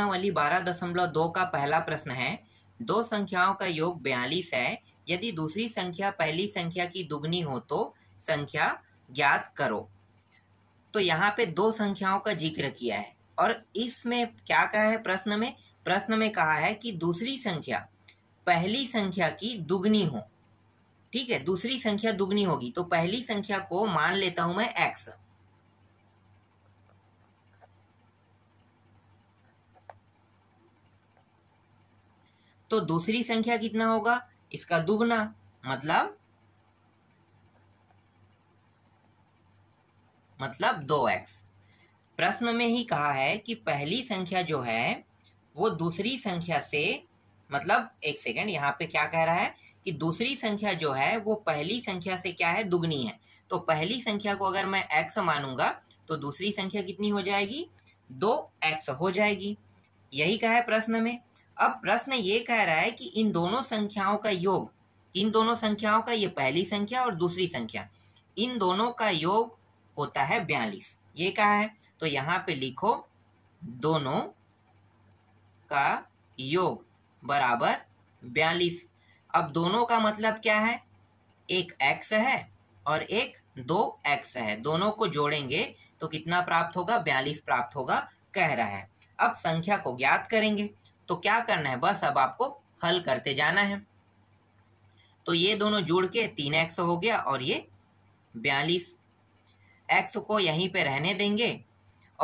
प्रश्नावली बारह दशमलव दो का पहला प्रश्न है दो संख्याओं का योग बयालीस है यदि दूसरी संख्या पहली संख्या की दुगनी हो तो संख्या ज्ञात करो तो यहाँ पे दो संख्याओं का जिक्र किया है और इसमें क्या कहा है प्रश्न में प्रश्न में कहा है कि दूसरी संख्या पहली संख्या की दुगनी हो ठीक है दूसरी संख्या दुगनी होगी तो पहली संख्या को मान लेता हूं मैं एक्स तो दूसरी संख्या कितना होगा इसका दुगना मतलब मतलब दो एक्स प्रश्न में ही कहा है कि पहली संख्या जो है वो दूसरी संख्या से मतलब एक सेकंड यहाँ पे क्या कह रहा है कि दूसरी संख्या जो है वो पहली संख्या से क्या है दुगनी है तो पहली संख्या को अगर मैं एक्स मानूंगा तो दूसरी संख्या कितनी हो जाएगी दो एक्स हो जाएगी यही कहा है प्रश्न में अब प्रश्न ये कह रहा है कि इन दोनों संख्याओं का योग इन दोनों संख्याओं का ये पहली संख्या और दूसरी संख्या इन दोनों का योग होता है बयालीस ये क्या है तो यहाँ पे लिखो दोनों का योग बराबर बयालीस अब दोनों का मतलब क्या है एक एक्स है और एक दो एक्स है दोनों को जोड़ेंगे तो कितना प्राप्त होगा बयालीस प्राप्त होगा कह रहा है अब संख्या को ज्ञात करेंगे तो क्या करना है बस अब आपको हल करते जाना है तो ये दोनों जोड़ के तीन एक्स हो गया और ये बयालीस एक्स को यहीं पे रहने देंगे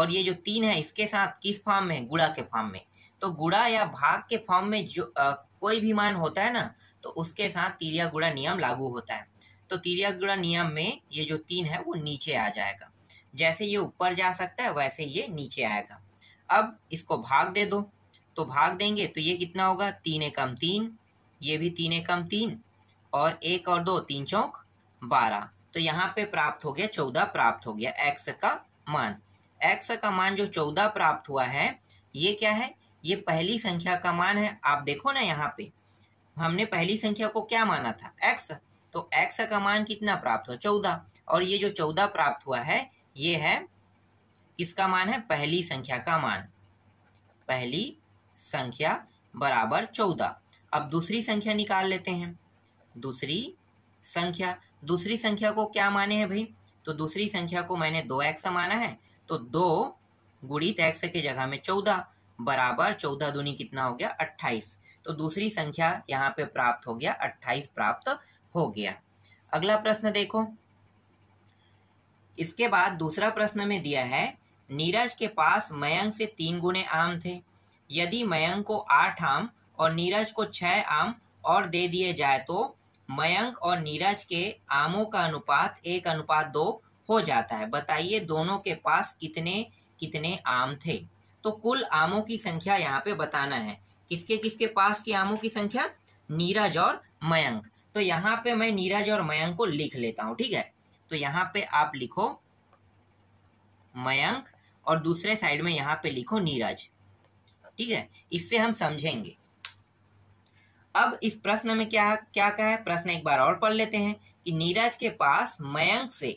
और ये जो तीन है इसके साथ किस फॉर्म में गुड़ा के फॉर्म में तो गुड़ा या भाग के फॉर्म में जो आ, कोई भी मान होता है ना तो उसके साथ तीरिया गुड़ा नियम लागू होता है तो तीरिया गुड़ा नियम में ये जो तीन है वो नीचे आ जाएगा जैसे ये ऊपर जा सकता है वैसे ये नीचे आएगा अब इसको भाग दे दो तो भाग देंगे तो ये कितना होगा तीन एकम तीन ये भी तीन एकम तीन और एक और दो तीन चौक बारह तो यहाँ पे प्राप्त हो गया चौदह प्राप्त हो गया एक्स का मान एक्स का मान जो चौदह प्राप्त हुआ है ये क्या है ये पहली संख्या का मान है आप देखो ना यहाँ पे हमने पहली संख्या को क्या माना था एक्स तो एक्स का मान कितना प्राप्त हुआ चौदह और ये जो चौदह प्राप्त हुआ है ये है किसका मान है पहली संख्या का मान पहली संख्या बराबर चौदह अब दूसरी संख्या निकाल लेते हैं दूसरी संख्या दूसरी संख्या को क्या माने हैं भाई तो दूसरी संख्या को मैंने दो एक्स माना है तो दो गुणित एक्स के जगह में चौदह बराबर चौदह दूनी कितना हो गया अट्ठाईस तो दूसरी संख्या यहाँ पे प्राप्त हो गया अट्ठाईस प्राप्त हो गया अगला प्रश्न देखो इसके बाद दूसरा प्रश्न में दिया है नीरज के पास मयंक से तीन गुणे आम थे यदि मयंक को आठ आम और नीरज को छह आम और दे दिए जाए तो मयंक और नीरज के आमों का अनुपात एक अनुपात दो हो जाता है बताइए दोनों के पास कितने कितने आम थे तो कुल आमों की संख्या यहाँ पे बताना है किसके किसके पास की आमों की संख्या नीरज और मयंक तो यहाँ पे मैं नीरज और मयंक को लिख लेता हूँ ठीक है तो यहाँ पे आप लिखो मयंक और दूसरे साइड में यहाँ पे लिखो नीरज ठीक है इससे हम समझेंगे अब इस प्रश्न में क्या क्या कहा है प्रश्न एक बार और पढ़ लेते हैं कि नीरज के पास मयंक से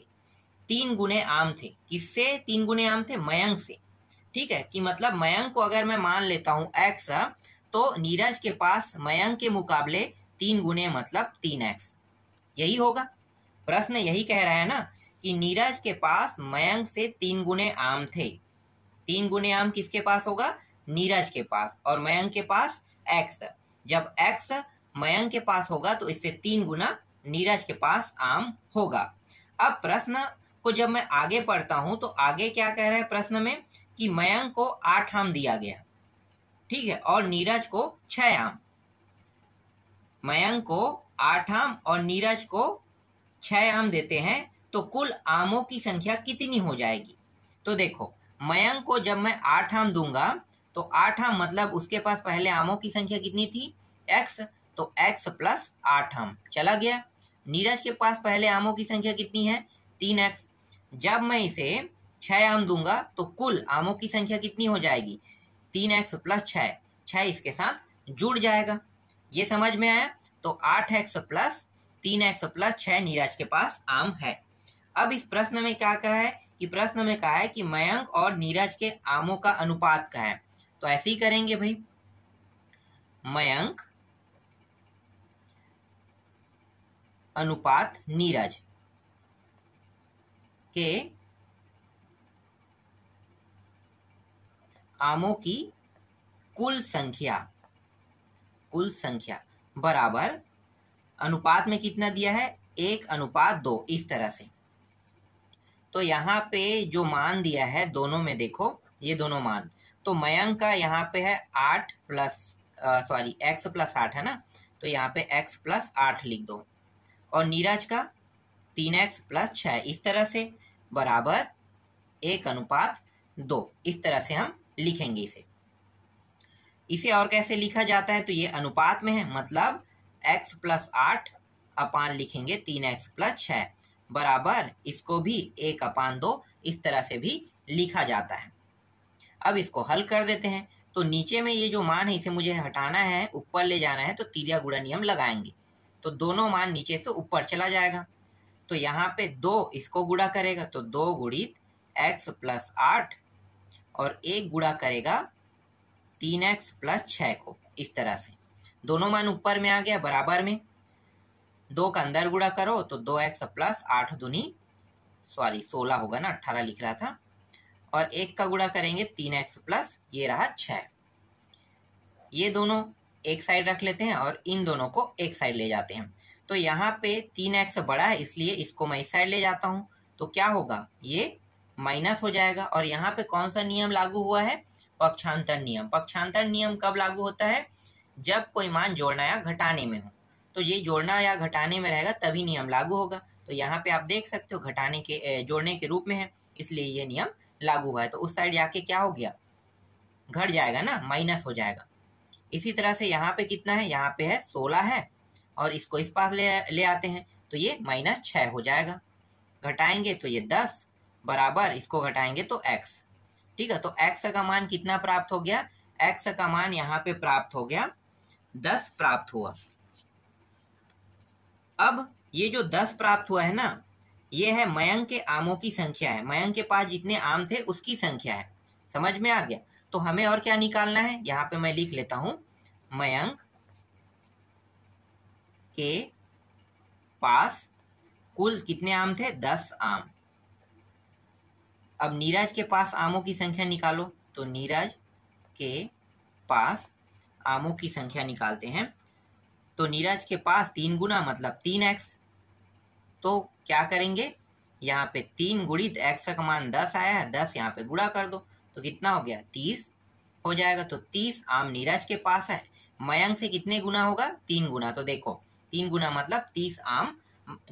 तीन गुने आम थे किससे तीन गुने आम थे मयंक से ठीक है कि मतलब मयंक को अगर मैं मान लेता हूं एक्स तो नीरज के पास मयंक के मुकाबले तीन गुने मतलब तीन एक्स यही होगा प्रश्न यही कह रहा है ना कि नीरज के पास मयंक से तीन गुने आम थे तीन गुने आम किसके पास होगा नीरज के पास और मयंक के पास एक्स जब एक्स मयंक के पास होगा तो इससे तीन गुना नीरज के पास आम होगा अब प्रश्न को जब मैं आगे पढ़ता हूं तो आगे क्या कह रहा है प्रश्न में कि मयंक को आठ आम दिया गया ठीक है और नीरज को छ आम मयंक को आठ आम और नीरज को छ आम देते हैं तो कुल आमों की संख्या कितनी हो जाएगी तो देखो मयंक को जब मैं आठ आम दूंगा तो आठ हम मतलब उसके पास पहले आमों की संख्या कितनी थी एक्स तो एक्स प्लस आठ हम चला गया नीरज के पास पहले आमों की संख्या कितनी है तीन एक्स जब मैं इसे छ आम दूंगा तो कुल आमों की संख्या कितनी हो जाएगी तीन एक्स प्लस छः छः इसके साथ जुड़ जाएगा ये समझ में आया तो आठ एक्स प्लस तीन एक्स प्लस छह नीरज के पास आम है अब इस प्रश्न में क्या कहा है कि प्रश्न में कहा है कि मयंक और नीरज के आमों का अनुपात क्या है तो ऐसे ही करेंगे भाई मयंक अनुपात नीरज के आमों की कुल संख्या कुल संख्या बराबर अनुपात में कितना दिया है एक अनुपात दो इस तरह से तो यहां पे जो मान दिया है दोनों में देखो ये दोनों मान तो मयंक का यहाँ पे है आठ प्लस सॉरी एक्स प्लस आठ है ना तो यहाँ पे एक्स प्लस आठ लिख दो और नीरज का तीन एक्स प्लस छः इस तरह से बराबर एक अनुपात दो इस तरह से हम लिखेंगे इसे इसे और कैसे लिखा जाता है तो ये अनुपात में है मतलब एक्स प्लस आठ अपान लिखेंगे तीन एक्स प्लस छः बराबर इसको भी एक अपान दो इस तरह से भी लिखा जाता है अब इसको हल कर देते हैं तो नीचे में ये जो मान है इसे मुझे हटाना है ऊपर ले जाना है तो तिरिया गुड़ा नियम लगाएंगे तो दोनों मान नीचे से ऊपर चला जाएगा तो यहाँ पे दो इसको गुड़ा करेगा तो दो गुड़ित एक्स प्लस आठ और एक गुड़ा करेगा तीन एक्स प्लस छः को इस तरह से दोनों मान ऊपर में आ गया बराबर में दो का अंदर गुड़ा करो तो दो एक्स प्लस आठ दुनी सॉरी सोलह होगा ना अट्ठारह लिख रहा था और एक का गुणा करेंगे तीन एक्स प्लस ये रहा छ ये दोनों एक साइड रख लेते हैं और इन दोनों को एक साइड ले जाते हैं तो यहाँ पे तीन एक्स बड़ा है इसलिए इसको मैं इस साइड ले जाता हूँ तो क्या होगा ये माइनस हो जाएगा और यहाँ पे कौन सा नियम लागू हुआ है पक्षांतर नियम पक्षांतर नियम कब लागू होता है जब कोई मान जोड़ना या घटाने में हो तो ये जोड़ना या घटाने में रहेगा तभी नियम लागू होगा तो यहाँ पे आप देख सकते हो घटाने के जोड़ने के रूप में है इसलिए ये नियम लागू हुआ है तो उस साइड जाके क्या हो गया घट जाएगा ना माइनस हो जाएगा इसी तरह से यहाँ पे कितना है यहाँ पे है सोलह है और इसको इस पास ले ले आते हैं तो ये माइनस छः हो जाएगा घटाएंगे तो ये दस बराबर इसको घटाएंगे तो एक्स ठीक है तो एक्स का मान कितना प्राप्त हो गया एक्स का मान यहाँ पे प्राप्त हो गया दस प्राप्त हुआ अब ये जो दस प्राप्त हुआ है ना ये है मयंक के आमों की संख्या है मयंक के पास जितने आम थे उसकी संख्या है समझ में आ गया तो हमें और क्या निकालना है यहाँ पे मैं लिख लेता हूं मयंक के पास कुल कितने आम थे दस आम अब नीरज के पास आमों की संख्या निकालो तो नीरज के पास आमों की संख्या निकालते हैं तो नीरज के पास तीन गुना मतलब तीन एक्स तो क्या करेंगे यहाँ पे तीन गुणित तो एक्स का मान दस आया है दस यहाँ पे गुड़ा कर दो तो कितना हो गया तीस हो जाएगा तो तीस आम नीरज के पास है मयंक से कितने गुना होगा तीन गुना तो देखो तीन गुना मतलब तीस आम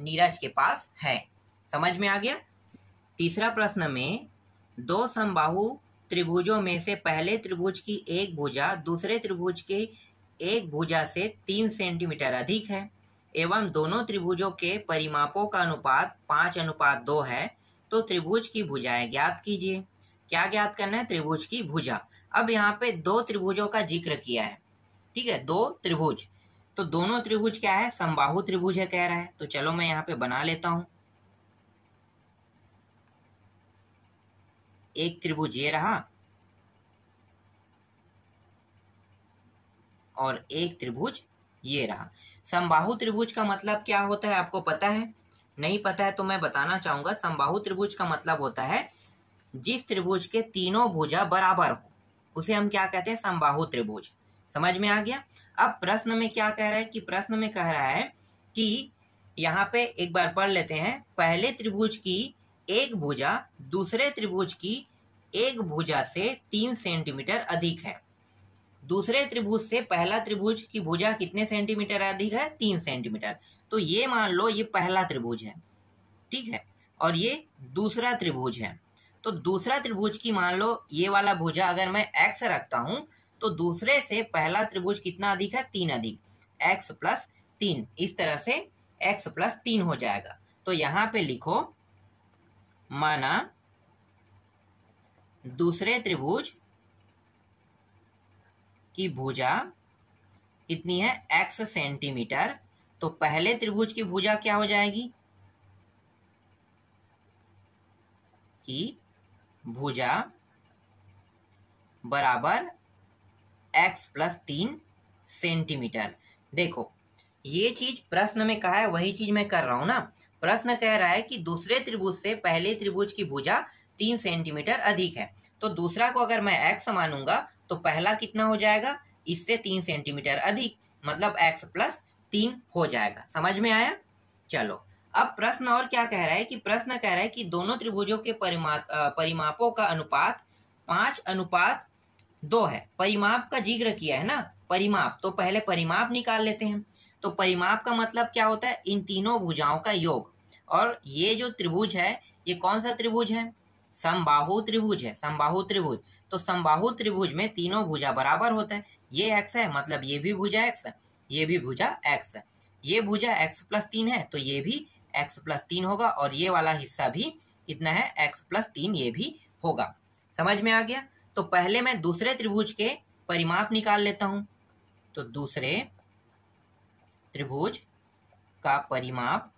नीरज के पास है समझ में आ गया तीसरा प्रश्न में दो समबाहु त्रिभुजों में से पहले त्रिभुज की एक भुजा दूसरे त्रिभुज के एक भुजा से तीन सेंटीमीटर अधिक है एवं दोनों त्रिभुजों के परिमापों का अनुपात पाँच अनुपात दो है तो त्रिभुज की भुजाएं ज्ञात कीजिए क्या ज्ञात करना है त्रिभुज की भुजा अब यहाँ पे दो त्रिभुजों का जिक्र किया है ठीक है दो त्रिभुज तो दोनों त्रिभुज क्या है संबाहु त्रिभुज है कह रहा है तो चलो मैं यहाँ पे बना लेता हूं एक त्रिभुज ये रहा और एक त्रिभुज ये रहा समबाहु त्रिभुज का मतलब क्या होता है आपको पता है नहीं पता है तो मैं बताना चाहूंगा समबाहु त्रिभुज का मतलब होता है जिस त्रिभुज के तीनों भुजा बराबर हो उसे हम क्या कहते हैं समबाहु त्रिभुज समझ में आ गया अब प्रश्न में क्या कह रहा है कि प्रश्न में कह रहा है कि यहाँ पे एक बार पढ़ लेते हैं पहले त्रिभुज की एक भुजा दूसरे त्रिभुज की एक भुजा से तीन सेंटीमीटर अधिक है दूसरे त्रिभुज से पहला त्रिभुज की भुजा कितने सेंटीमीटर अधिक है तीन सेंटीमीटर तो ये मान लो ये पहला त्रिभुज है ठीक है और ये दूसरा त्रिभुज है तो दूसरा त्रिभुज की मान लो ये वाला भुजा अगर मैं एक्स रखता हूं तो दूसरे से पहला त्रिभुज कितना अधिक है तीन अधिक एक्स प्लस तीन इस तरह से एक्स प्लस तीन हो जाएगा तो यहां पे लिखो माना दूसरे त्रिभुज की भुजा कितनी है एक्स सेंटीमीटर तो पहले त्रिभुज की भुजा क्या हो जाएगी कि भुजा बराबर एक्स प्लस तीन सेंटीमीटर देखो ये चीज प्रश्न में कहा है वही चीज मैं कर रहा हूं ना प्रश्न कह रहा है कि दूसरे त्रिभुज से पहले त्रिभुज की भुजा तीन सेंटीमीटर अधिक है तो दूसरा को अगर मैं एक्स मानूंगा तो पहला कितना हो जाएगा इससे तीन सेंटीमीटर अधिक मतलब एक्स प्लस तीन हो जाएगा समझ में आया चलो अब प्रश्न और क्या कह रहा है कि प्रश्न कह रहा है कि दोनों त्रिभुजों के परिमा परिमापों का अनुपात पांच अनुपात दो है परिमाप का जिक्र किया है ना परिमाप तो पहले परिमाप निकाल लेते हैं तो परिमाप का मतलब क्या होता है इन तीनों भुजाओं का योग और ये जो त्रिभुज है ये कौन सा त्रिभुज है समबाहु त्रिभुज है समबाहु त्रिभुज तो समबाहु त्रिभुज में तीनों भुजा बराबर होते हैं ये एक्स है मतलब ये भी भुजा एक्स है ये भी भुजा एक्स है ये भुजा एक्स प्लस तीन है तो ये भी एक्स प्लस तीन होगा और ये वाला हिस्सा भी इतना है एक्स प्लस तीन ये भी होगा समझ में आ गया तो पहले मैं दूसरे त्रिभुज के परिमाप निकाल लेता हूं तो दूसरे त्रिभुज का परिमाप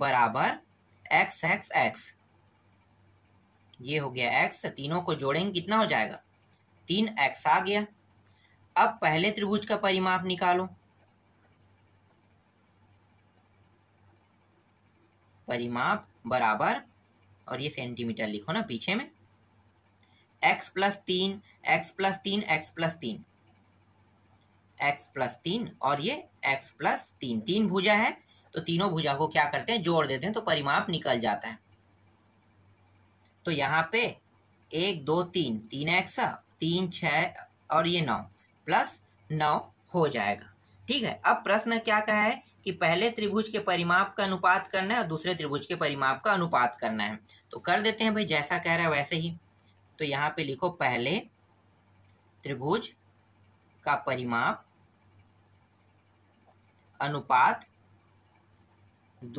बराबर एक्स एक्स एक्स ये हो गया एक्स तीनों को जोड़ेंगे कितना हो जाएगा तीन एक्स आ गया अब पहले त्रिभुज का परिमाप निकालो परिमाप बराबर और ये सेंटीमीटर लिखो ना पीछे में एक्स प्लस तीन एक्स प्लस तीन एक्स प्लस तीन एक्स प्लस तीन और ये एक्स प्लस तीन तीन भुजा है तो तीनों भुजा को क्या करते हैं जोड़ देते हैं तो परिमाप निकल जाता है तो यहाँ पे एक दो तीन तीन एक्स तीन छ और ये नौ प्लस नौ हो जाएगा ठीक है अब प्रश्न क्या कहा है कि पहले त्रिभुज के परिमाप का अनुपात करना है और दूसरे त्रिभुज के परिमाप का अनुपात करना है तो कर देते हैं भाई जैसा कह रहा है वैसे ही तो यहाँ पे लिखो पहले त्रिभुज का परिमाप अनुपात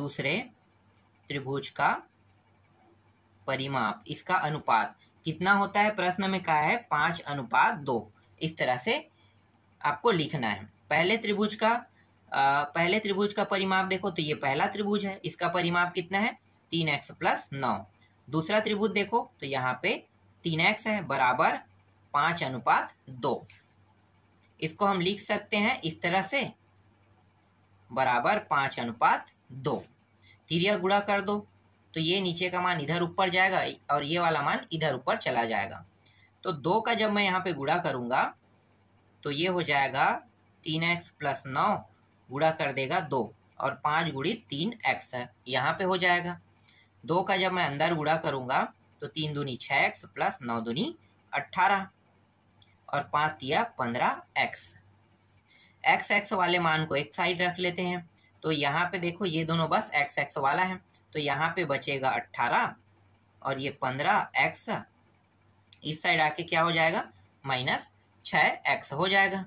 दूसरे त्रिभुज का परिमाप इसका अनुपात कितना होता है प्रश्न में कहा है पांच अनुपात दो इस तरह से आपको लिखना है पहले त्रिभुज का आ, पहले त्रिभुज का परिमाप देखो तो ये पहला त्रिभुज है इसका परिमाप कितना है तीन एक्स प्लस नौ दूसरा त्रिभुज देखो तो यहाँ पे तीन एक्स है बराबर पांच अनुपात दो इसको हम लिख सकते हैं इस तरह से बराबर पांच अनुपात दो तिरिया गुड़ा कर दो तो ये नीचे का मान इधर ऊपर जाएगा और ये वाला मान इधर ऊपर चला जाएगा तो दो का जब मैं यहाँ पे गुड़ा करूँगा तो ये हो जाएगा तीन एक्स प्लस नौ गुड़ा कर देगा दो और पाँच गुड़ी तीन एक्स है यहाँ पे हो जाएगा दो का जब मैं अंदर गुड़ा करूँगा तो तीन दूनी छः एक्स प्लस नौ दूनी अट्ठारह और पाँच दिया पंद्रह एक्स एक्स एक्स वाले मान को एक साइड रख लेते हैं तो यहाँ पे देखो ये दोनों बस एक्स एक्स वाला है तो यहाँ पे बचेगा अट्ठारह और ये पंद्रह एक्स इस साइड आके क्या हो जाएगा माइनस छ एक्स हो जाएगा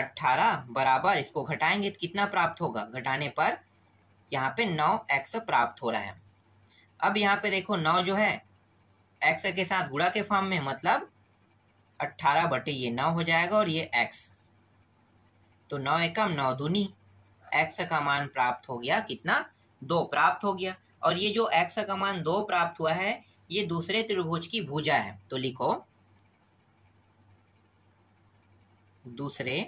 अट्ठारह बराबर इसको घटाएंगे तो कितना प्राप्त होगा घटाने पर यहाँ पे नौ एक्स प्राप्त हो रहा है अब यहाँ पे देखो नौ जो है एक्स के साथ गुड़ा के फॉर्म में मतलब अट्ठारह बटे ये नौ हो जाएगा और ये एक्स तो नौ एकम नौ दूनी एक्स का मान प्राप्त हो गया कितना दो प्राप्त हो गया और ये जो एक्स का मान दो प्राप्त हुआ है ये दूसरे त्रिभुज की भुजा है तो लिखो दूसरे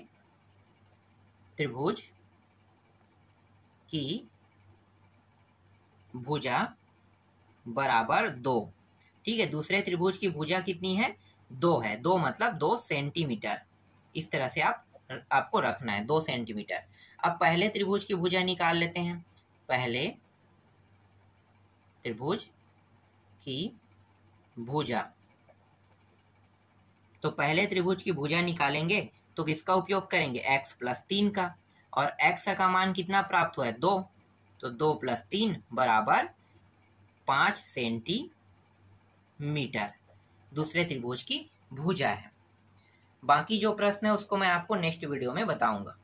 त्रिभुज की भुजा बराबर दो ठीक है दूसरे त्रिभुज की भुजा कितनी है दो है दो मतलब दो सेंटीमीटर इस तरह से आप आपको रखना है दो सेंटीमीटर अब पहले त्रिभुज की भुजा निकाल लेते हैं पहले त्रिभुज की भुजा तो पहले त्रिभुज की भुजा निकालेंगे तो किसका उपयोग करेंगे x प्लस तीन का और x का मान कितना प्राप्त हुआ है दो तो दो प्लस तीन बराबर पांच सेंटीमीटर दूसरे त्रिभुज की भुजा है बाकी जो प्रश्न है उसको मैं आपको नेक्स्ट वीडियो में बताऊंगा